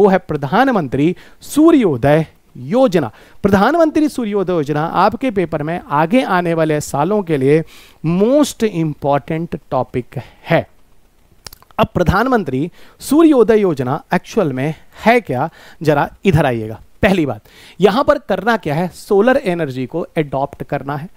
वो है प्रधानमंत्री सूर्योदय योजना प्रधानमंत्री सूर्योदय योजना आपके पेपर में आगे आने वाले सालों के लिए मोस्ट इंपॉर्टेंट टॉपिक है अब प्रधानमंत्री सूर्योदय योजना एक्चुअल में है क्या जरा इधर आइएगा पहली बात यहां पर करना क्या है सोलर एनर्जी को एडॉप्ट करना है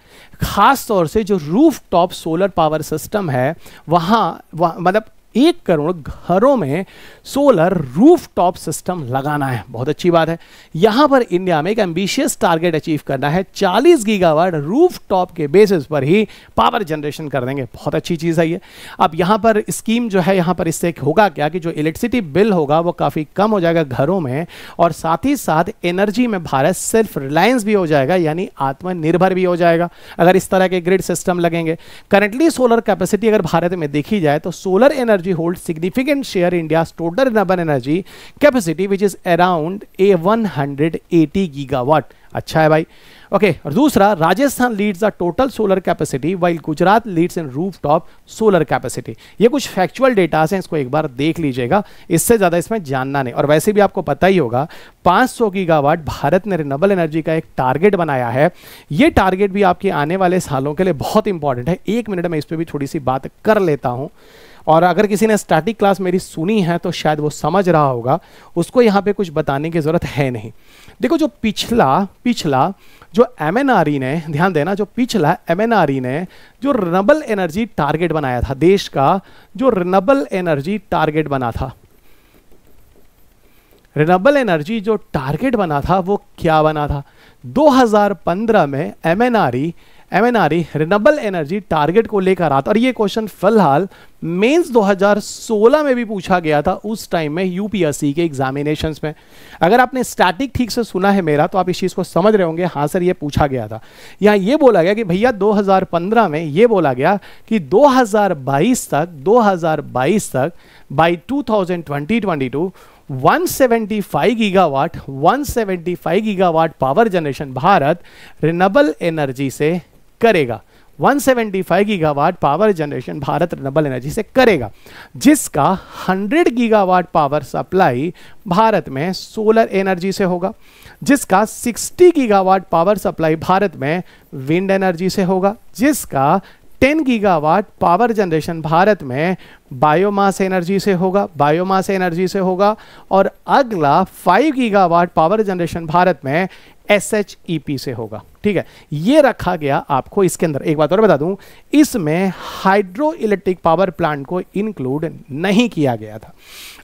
खास तौर से जो roof top solar power system है वहां वह, मतलब एक करोड़ घरों में सोलर रूफ टॉप सिस्टम लगाना है बहुत अच्छी बात है यहां पर इंडिया में एक एम्बिशियस टारगेट अचीव करना है 40 गीगावाट रूफ टॉप के बेसिस पर ही पावर जनरेशन कर देंगे बहुत अच्छी चीज़ है ये अब यहां पर स्कीम जो है यहां पर इससे होगा क्या कि जो इलेक्ट्रिसिटी बिल होगा वो काफ़ी कम हो जाएगा घरों में और साथ ही साथ एनर्जी में भारत सेल्फ रिलायंस भी हो जाएगा यानी आत्मनिर्भर भी हो जाएगा अगर इस तरह के ग्रिड सिस्टम लगेंगे करंटली सोलर कैपेसिटी अगर भारत में देखी जाए तो solar energy energy holds significant share in India's total renewable energy capacity which is around a 180 gigawatt अच्छा है भाई ओके okay, और दूसरा Rajasthan leads the total solar capacity while Gujarat leads in roof solar capacity ये कुछ फैक्चुअल डेटास हैं इसको एक बार देख लीजिएगा इससे ज़्यादा इसमें जानना नहीं और वैसे भी आपको पता ही होगा 500 गीगावाट भारत ने रिनेबल एनर्जी का एक टारगेट बनाया है ये टारगेट भी आपके आने वाले सालों के लिए बहुत इंपॉर्टेंट है एक मिनट में इस पर भी थोड़ी सी बात कर लेता हूँ और अगर किसी ने स्टैटिक क्लास मेरी सुनी है तो शायद वो समझ रहा होगा उसको यहाँ पे कुछ बताने की ज़रूरत है नहीं देखो जो पिछला पिछला जो एम e ने ध्यान देना जो पिछला एम e ने जो रनबल एनर्जी टारगेट बनाया था देश का जो रनबल एनर्जी टारगेट बना था रिनबल एनर्जी जो टारगेट बना था वो क्या बना था 2015 में M N R E M N R E renewable energy target को लेकर आता और ये क्वेश्चन फिलहाल मेंस 2016 में भी पूछा गया था उस टाइम में यूपीएससी के एग्जामिनेशंस में अगर आपने स्टैटिक ठीक से सुना है मेरा तो आप इस चीज़ को समझ रहे होंगे हाँ सर ये पूछा गया था यहाँ ये बोला गया कि भैया 2015 में ये बोला गया कि 2022 तक 2022 तक by two 175 gigawatt 175 gigawatt power generation Bharat renewable energy से करेगा 175 gigawatt power generation Bharat renewable energy से करेगा जिसका 100 गीगावाट पावर सप्लाई भारत में सोलर एनर्जी से होगा जिसका 60 गीगावाट पावर सप्लाई भारत में विंड एनर्जी से होगा जिसका 10 गीगावाट पावर जनरेशन भारत में बायोमास एनर्जी से होगा बायोमास एनर्जी से होगा और अगला 5 गीगावाट पावर जनरेशन भारत में एस एच ई पी से होगा ठीक है ये रखा गया आपको इसके अंदर एक बात और बता दूं इसमें हाइड्रो इलेक्ट्रिक पावर प्लांट को इंक्लूड नहीं किया गया था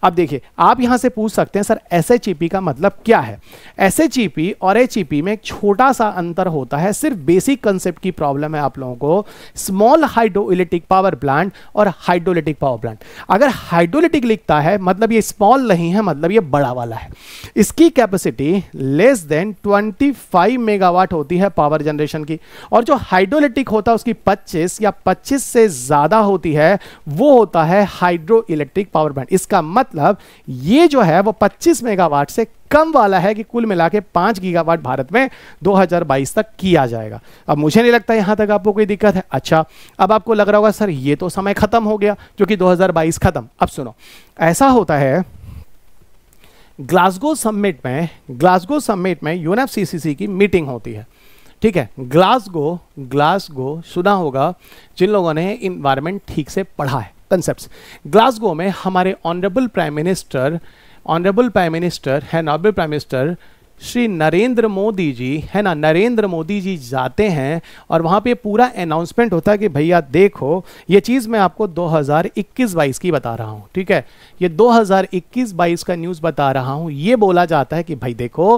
अब देखिए आप यहां से पूछ सकते हैं sir S H E P का मतलब क्या है एस एच ई पी और एच ई पी में एक छोटा सा अंतर होता है सिर्फ बेसिक कंसेप्ट की प्रॉब्लम है आप लोगों को small hydro electric power plant और हाइड्रो इलेक्ट्रिक पावर ब्रांड अगर हाइड्रोलिटिक लिखता है मतलब ये स्मॉल नहीं है मतलब ये बड़ा वाला है इसकी कैपेसिटी लेस देन 25 मेगावाट होती है पावर जनरेशन की और जो हाइड्रोलिटिक होता है उसकी 25 या 25 से ज़्यादा होती है वो होता है हाइड्रो इलेक्ट्रिक पावर प्लांट इसका मतलब ये जो है वो 25 मेगावाट से कम वाला है कि कुल मिला के पांच गीगावाट भारत में 2022 तक किया जाएगा अब मुझे नहीं लगता यहां तक आपको कोई दिक्कत है अच्छा अब आपको लग रहा होगा सर ये तो समय ख़त्म हो गया जो कि 2022 ख़त्म अब सुनो ऐसा होता है ग्लासगो समिट में ग्लासगो समिट में यूएनएफसीसीसी की मीटिंग होती है ठीक है ग्लासगो ग्लासगो सुना होगा जिन लोगों ने इन्वायरमेंट ठीक से पढ़ा है कंसेप्ट ग्लासगो में हमारे honourable prime minister honourable prime minister है noble prime minister Shri Narendra Modi ji है ना नरेंद्र मोदी जी जाते हैं और वहाँ पे पूरा अनाउंसमेंट होता है कि भैया देखो ये चीज़ मैं आपको 2021-22 की बता रहा हूँ ठीक है ये 2021-22 का न्यूज़ बता रहा हूँ ये बोला जाता है कि भाई देखो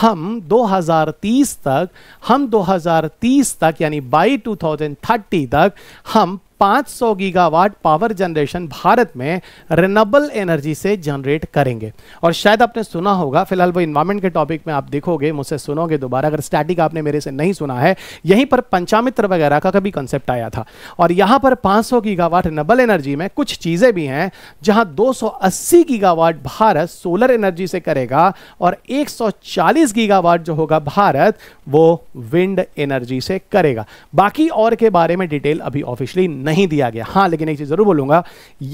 हम 2030 तक हम 2030 तक यानी बाई 2030 तक हम 500 गीगावाट पावर जनरेशन भारत में रिनबल एनर्जी से जनरेट करेंगे और शायद आपने सुना होगा फिलहाल वो इन्वायरमेंट के टॉपिक में आप देखोगे मुझसे सुनोगे दोबारा अगर स्टैटिक आपने मेरे से नहीं सुना है यहीं पर पंचामित्र वगैरह का कभी कंसेप्ट आया था और यहां पर 500 गीगावाट रिनबल एनर्जी में कुछ चीज़ें भी हैं जहां दो गीगावाट भारत सोलर एनर्जी से करेगा और एक गीगावाट जो होगा भारत वो विंड एनर्जी से करेगा बाकी और के बारे में डिटेल अभी ऑफिशियली नहीं दिया गया हाँ लेकिन एक चीज जरूर बोलूंगा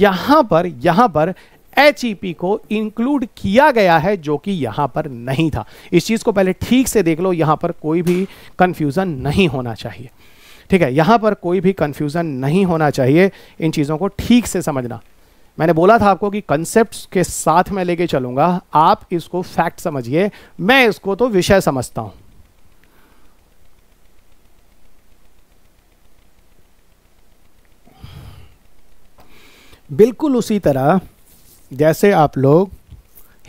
यहां पर यहां पर एच e को इंक्लूड किया गया है जो कि यहां पर नहीं था इस चीज को पहले ठीक से देख लो यहां पर कोई भी कंफ्यूजन नहीं होना चाहिए ठीक है यहां पर कोई भी कंफ्यूजन नहीं होना चाहिए इन चीजों को ठीक से समझना मैंने बोला था आपको कि कंसेप्ट के साथ मैं लेके चलूंगा आप इसको फैक्ट समझिए मैं इसको तो विषय समझता हूं बिल्कुल उसी तरह जैसे आप लोग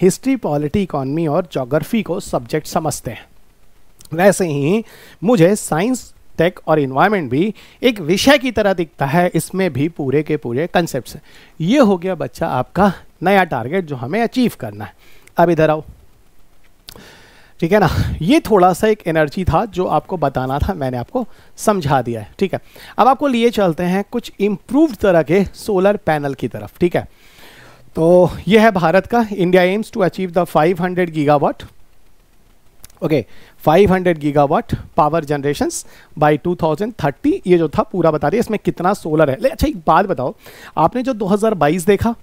हिस्ट्री पॉलिटी इकॉनमी और जोग्राफी को सब्जेक्ट समझते हैं वैसे ही मुझे साइंस टेक और इन्वायरमेंट भी एक विषय की तरह दिखता है इसमें भी पूरे के पूरे कंसेप्ट ये हो गया बच्चा आपका नया टारगेट जो हमें अचीव करना है अब इधर आओ ठीक है ना ये थोड़ा सा एक एनर्जी था जो आपको बताना था मैंने आपको समझा दिया है ठीक है अब आपको लिए चलते हैं कुछ इम्प्रूव्ड तरह के सोलर पैनल की तरफ ठीक है तो ये है भारत का India aims to achieve the 500 gigawatt okay 500 gigawatt power generation by 2030 ये जो था पूरा बता दिया इसमें कितना सोलर है ले अच्छा एक बात बताओ आपने जो 2022 देखा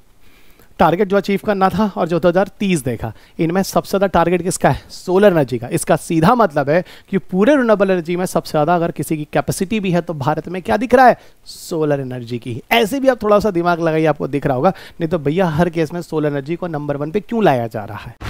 टारगेट जो अचीव करना था और जो 2030 देखा इनमें सबसे ज़्यादा टारगेट किसका है सोलर एनर्जी का इसका सीधा मतलब है कि पूरे रिनेबल एनर्जी में सबसे ज़्यादा अगर किसी की कैपेसिटी भी है तो भारत में क्या दिख रहा है सोलर एनर्जी की ऐसे भी आप थोड़ा सा दिमाग लगाइए आपको दिख रहा होगा नहीं तो भैया हर केस में सोलर एनर्जी को नंबर वन पे क्यों लाया जा रहा है